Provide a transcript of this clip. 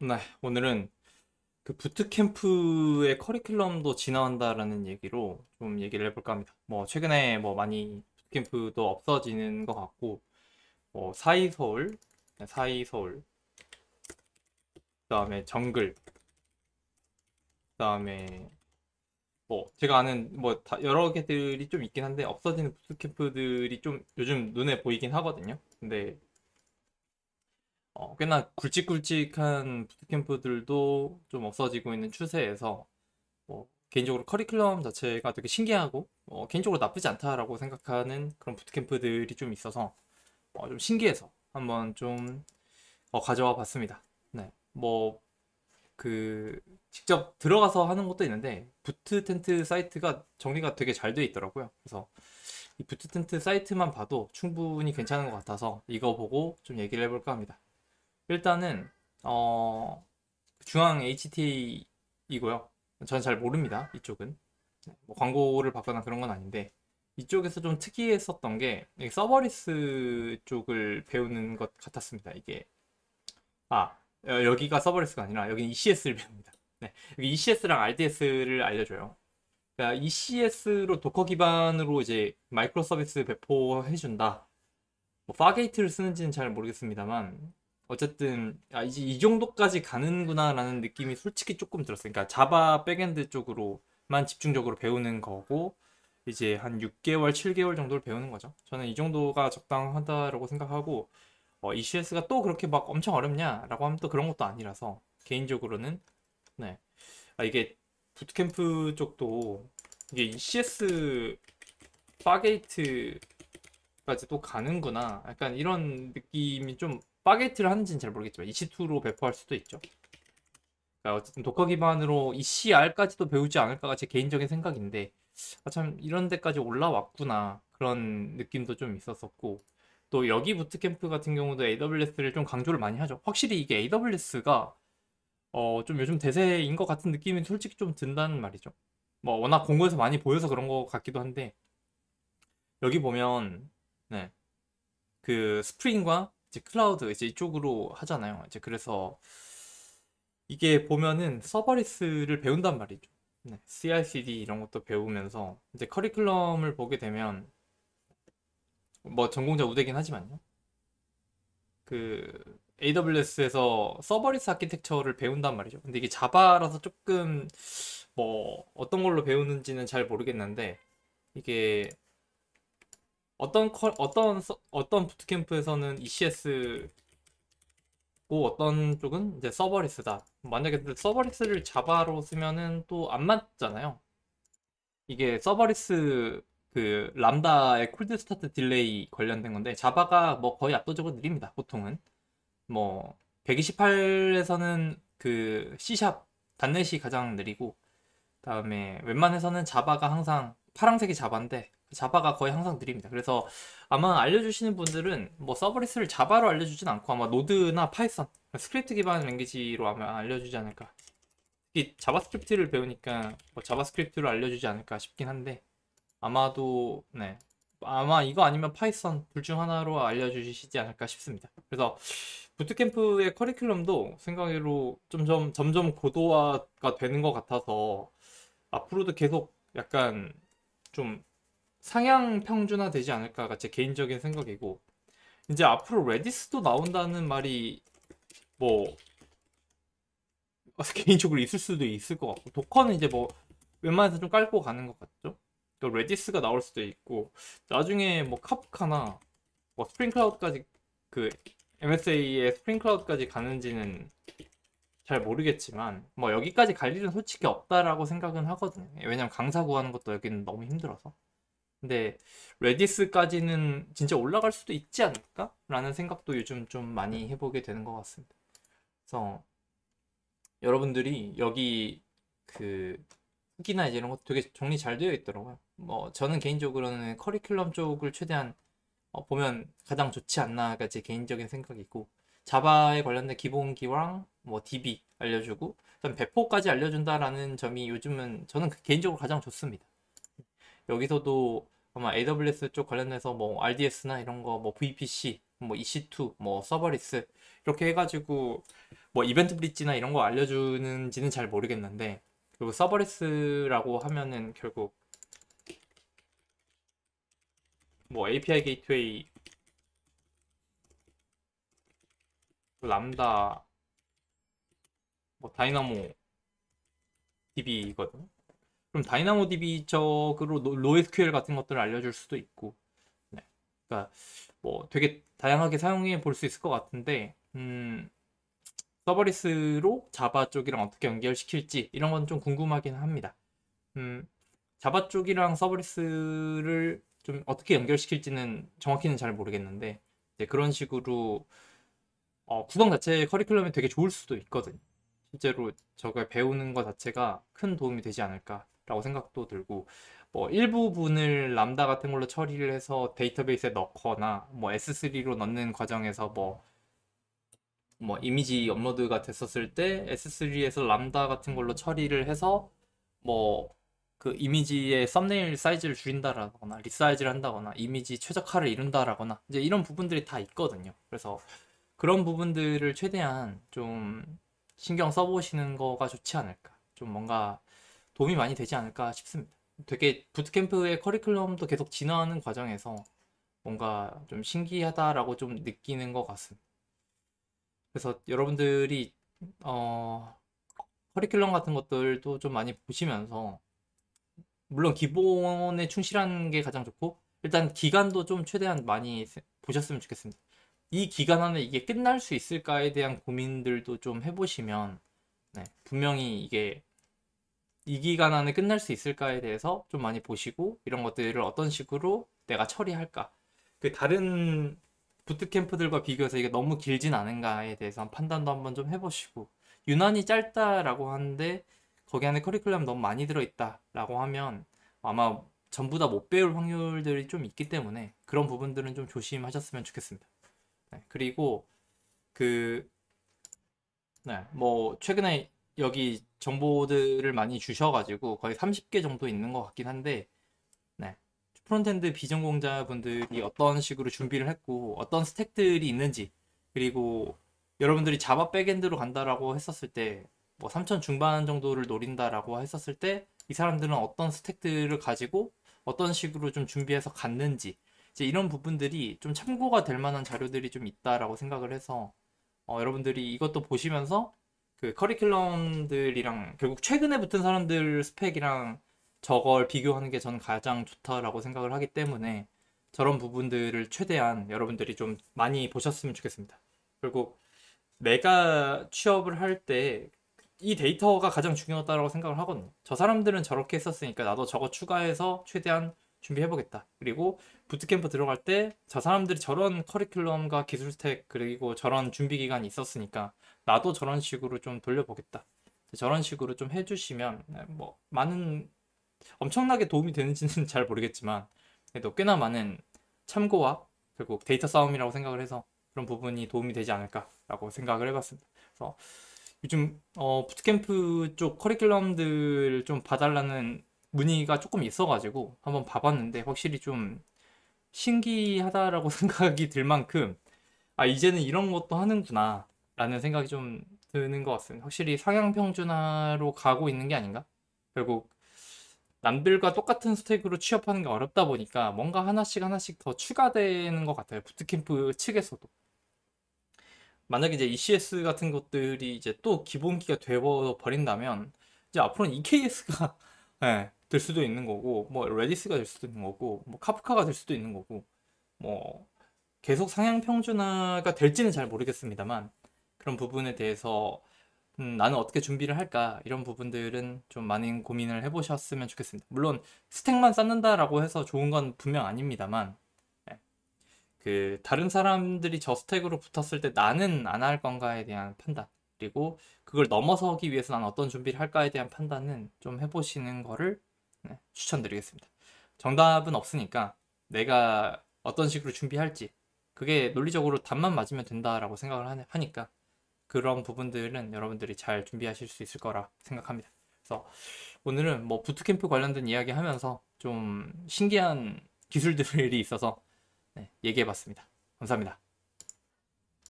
네, 오늘은 그 부트캠프의 커리큘럼도 진화한다라는 얘기로 좀 얘기를 해볼까 합니다. 뭐 최근에 뭐 많이 부트캠프도 없어지는 것 같고, 뭐 사이 서울, 네, 사이 서울, 그다음에 정글, 그다음에 뭐 제가 아는 뭐 여러 개들이 좀 있긴 한데 없어지는 부트캠프들이 좀 요즘 눈에 보이긴 하거든요. 근데 어, 꽤나 굵직굵직한 부트캠프들도 좀 없어지고 있는 추세에서 뭐 개인적으로 커리큘럼 자체가 되게 신기하고 어, 개인적으로 나쁘지 않다라고 생각하는 그런 부트캠프들이 좀 있어서 어, 좀 신기해서 한번 좀 어, 가져와 봤습니다. 네, 뭐 그 직접 들어가서 하는 것도 있는데 부트 텐트 사이트가 정리가 되게 잘 되어 있더라고요. 그래서 이 부트 텐트 사이트만 봐도 충분히 괜찮은 것 같아서 이거 보고 좀 얘기를 해볼까 합니다. 일단은 어, 중앙 HT이고요. 저는 잘 모릅니다. 이쪽은 네, 뭐 광고를 받거나 그런 건 아닌데 이쪽에서 좀 특이했었던 게 서버리스 쪽을 배우는 것 같았습니다. 이게 아 여기가 서버리스가 아니라 여기는 ECS를 배웁니다. 네, 여기 ECS랑 RDS를 알려줘요. 그러니까 ECS로 도커 기반으로 이제 마이크로 서비스 배포해준다. 뭐 파게이트를 쓰는지는 잘 모르겠습니다만 어쨌든 아 이제 이 정도까지 가는구나라는 느낌이 솔직히 조금 들었어요. 그러니까 자바 백엔드 쪽으로만 집중적으로 배우는 거고 이제 한 6개월, 7개월 정도를 배우는 거죠. 저는 이 정도가 적당하다라고 생각하고 어, 이 CS가 또 그렇게 막 엄청 어렵냐라고 하면 또 그런 것도 아니라서 개인적으로는 네 아, 이게 부트캠프 쪽도 이게 e CS 파게이트까지 또 가는구나 약간 이런 느낌이 좀 파게트를 하는지는 잘 모르겠지만 EC2로 배포할 수도 있죠. 그러니까 어쨌든 독화 기반으로 ECR까지도 배우지 않을까가 제 개인적인 생각인데 아 참 이런 데까지 올라왔구나 그런 느낌도 좀 있었었고 또 여기 부트캠프 같은 경우도 AWS를 좀 강조를 많이 하죠. 확실히 이게 AWS가 어좀 요즘 대세인 것 같은 느낌이 솔직히 좀 든다는 말이죠. 뭐 워낙 공고에서 많이 보여서 그런 것 같기도 한데 여기 보면 네. 그 스프링과 이제 클라우드 이제 이쪽으로 하잖아요. 이제 그래서 이게 보면은 서버리스를 배운단 말이죠. 네, CI/CD 이런 것도 배우면서 이제 커리큘럼을 보게 되면 뭐 전공자 우대긴 하지만요. 그 AWS에서 서버리스 아키텍처를 배운단 말이죠. 근데 이게 자바라서 조금 뭐 어떤 걸로 배우는지는 잘 모르겠는데 이게 어떤 컬 어떤 어떤 부트캠프에서는 ECS고 어떤 쪽은 이제 서버리스다. 만약에 서버리스를 자바로 쓰면은 또 안 맞잖아요. 이게 서버리스 그 람다의 콜드 스타트 딜레이 관련된 건데 자바가 뭐 거의 압도적으로 느립니다. 보통은 뭐 128에서는 그 C샵 단넷이 가장 느리고 그 다음에 웬만해서는 자바가 항상 파랑색이 자바인데 자바가 거의 항상 느립니다. 그래서 아마 알려주시는 분들은 뭐서버리스를 자바로 알려주진 않고 아마 노드나 파이썬 스크립트 기반 랭귀지로 아마 알려주지 않을까. 특히 자바스크립트를 배우니까 뭐 자바스크립트로 알려주지 않을까 싶긴 한데 아마도 네 아마 이거 아니면 파이썬 둘 중 하나로 알려주시지 않을까 싶습니다. 그래서 부트캠프의 커리큘럼도 생각으로 점점 점점 고도화가 되는 것 같아서 앞으로도 계속 약간 좀 상향 평준화 되지 않을까가 제 개인적인 생각이고 이제 앞으로 레디스도 나온다는 말이 뭐 개인적으로 있을 수도 있을 것 같고 도커는 이제 뭐 웬만해서 좀 깔고 가는 것 같죠 또 레디스가 나올 수도 있고 나중에 뭐 카프카나 뭐 스프링 클라우드까지 그 MSA의 스프링 클라우드까지 가는지는 잘 모르겠지만 뭐 여기까지 갈 일은 솔직히 없다라고 생각은 하거든요 왜냐면 강사 구하는 것도 여기는 너무 힘들어서 근데 레디스까지는 진짜 올라갈 수도 있지 않을까? 라는 생각도 요즘 좀 많이 네. 해보게 되는 것 같습니다. 그래서 여러분들이 여기 그 후기나 이런것 되게 정리 잘 되어 있더라고요. 뭐 저는 개인적으로는 커리큘럼 쪽을 최대한 어, 보면 가장 좋지 않나가 제 개인적인 생각이고 자바에 관련된 기본기랑 뭐 DB 알려주고 그다음 배포까지 알려준다라는 점이 요즘은 저는 그 개인적으로 가장 좋습니다. 여기서도 아마 AWS 쪽 관련해서 뭐 RDS나 이런 거뭐 VPC 뭐 EC2 뭐 서버리스 e 뭐 이렇게 해가지고 뭐 이벤트 브릿지나 이런 거 알려주는지는 잘 모르겠는데 그리고 서버리스라고 하면은 결국 뭐 API 게이트웨이 람다 뭐 다이나모 DB거든 그럼 다이나모DB 적으로 로SQL 같은 것들을 알려줄 수도 있고 네. 그러니까 뭐 되게 다양하게 사용해 볼 수 있을 것 같은데 음, 서버리스로 자바 쪽이랑 어떻게 연결시킬지 이런 건 좀 궁금하긴 합니다 음, 자바 쪽이랑 서버리스를 좀 어떻게 연결시킬지는 정확히는 잘 모르겠는데 그런 식으로 어, 구강 자체의 커리큘럼이 되게 좋을 수도 있거든요 실제로 저걸 배우는 것 자체가 큰 도움이 되지 않을까 라고 생각도 들고 뭐 일부분을 람다 같은 걸로 처리를 해서 데이터베이스에 넣거나 뭐 S3로 넣는 과정에서 뭐뭐 뭐 이미지 업로드가 됐었을 때 S3에서 람다 같은 걸로 처리를 해서 뭐 그 이미지의 썸네일 사이즈를 줄인다라거나 리사이즈를 한다거나 이미지 최적화를 이룬다라거나 이제 이런 부분들이 다 있거든요. 그래서 그런 부분들을 최대한 좀 신경 써보시는 거가 좋지 않을까. 좀 뭔가 도움이 많이 되지 않을까 싶습니다. 되게 부트캠프의 커리큘럼도 계속 진화하는 과정에서 뭔가 좀 신기하다라고 좀 느끼는 것 같습니다. 그래서 여러분들이 어, 커리큘럼 같은 것들도 좀 많이 보시면서 물론 기본에 충실한 게 가장 좋고 일단 기간도 좀 최대한 많이 보셨으면 좋겠습니다. 이 기간 안에 이게 끝날 수 있을까에 대한 고민들도 좀 해보시면 네, 분명히 이게 이 기간 안에 끝날 수 있을까에 대해서 좀 많이 보시고 이런 것들을 어떤 식으로 내가 처리할까 그 다른 부트캠프들과 비교해서 이게 너무 길진 않은가에 대해서 판단도 한번 좀 해보시고 유난히 짧다라고 하는데 거기 안에 커리큘럼 너무 많이 들어있다라고 하면 아마 전부 다 못 배울 확률들이 좀 있기 때문에 그런 부분들은 좀 조심하셨으면 좋겠습니다. 네, 그리고 그, 네, 뭐, 최근에 여기 정보들을 많이 주셔가지고 거의 30개 정도 있는 것 같긴 한데 네. 프론트엔드 비전공자분들이 어떤 식으로 준비를 했고 어떤 스택들이 있는지 그리고 여러분들이 자바 백엔드로 간다라고 했었을 때뭐 3천 중반 정도를 노린다라고 했었을 때 이 사람들은 어떤 스택들을 가지고 어떤 식으로 좀 준비해서 갔는지 이제 이런 부분들이 좀 참고가 될 만한 자료들이 좀 있다라고 생각을 해서 어, 여러분들이 이것도 보시면서 그 커리큘럼들이랑 결국 최근에 붙은 사람들 스펙이랑 저걸 비교하는 게 저는 가장 좋다라고 생각을 하기 때문에 저런 부분들을 최대한 여러분들이 좀 많이 보셨으면 좋겠습니다. 결국 내가 취업을 할 때 이 데이터가 가장 중요하다고 생각을 하거든요. 저 사람들은 저렇게 했었으니까 나도 저거 추가해서 최대한 준비해보겠다. 그리고 부트캠프 들어갈 때 저 사람들이 저런 커리큘럼과 기술 스택 그리고 저런 준비 기간이 있었으니까 나도 저런 식으로 좀 돌려보겠다. 저런 식으로 좀 해주시면 네, 뭐 많은 엄청나게 도움이 되는지는 잘 모르겠지만 그래도 꽤나 많은 참고와 결국 데이터 싸움이라고 생각을 해서 그런 부분이 도움이 되지 않을까라고 생각을 해봤습니다. 그래서 요즘 어, 부트캠프 쪽 커리큘럼들 좀 봐달라는 문의가 조금 있어가지고 한번 봐봤는데 확실히 좀 신기하다라고 생각이 들 만큼 아 이제는 이런 것도 하는구나 라는 생각이 좀 드는 것 같습니다. 확실히 상향 평준화로 가고 있는 게 아닌가? 결국 남들과 똑같은 스택으로 취업하는 게 어렵다 보니까 뭔가 하나씩 하나씩 더 추가되는 것 같아요. 부트캠프 측에서도. 만약에 이제 ECS 같은 것들이 이제 또 기본기가 되어 버린다면 이제 앞으로는 EKS가 네, 예, 될 수도 있는 거고 뭐 레디스가 될 수도 있는 거고 뭐 카프카가 될 수도 있는 거고 뭐 계속 상향 평준화가 될지는 잘 모르겠습니다만 그런 부분에 대해서 음, 나는 어떻게 준비를 할까 이런 부분들은 좀 많은 고민을 해보셨으면 좋겠습니다. 물론 스택만 쌓는다라고 해서 좋은 건 분명 아닙니다만 네. 그 다른 사람들이 저 스택으로 붙었을 때 나는 안 할 건가에 대한 판단 그리고 그걸 넘어서기 위해서 난 어떤 준비를 할까에 대한 판단은 좀 해보시는 거를 네, 추천드리겠습니다. 정답은 없으니까 내가 어떤 식으로 준비할지 그게 논리적으로 답만 맞으면 된다라고 생각을 하니까 그런 부분들은 여러분들이 잘 준비하실 수 있을 거라 생각합니다. 그래서 오늘은 뭐 부트캠프 관련된 이야기 하면서 좀 신기한 기술들이 있어서 네, 얘기해 봤습니다. 감사합니다.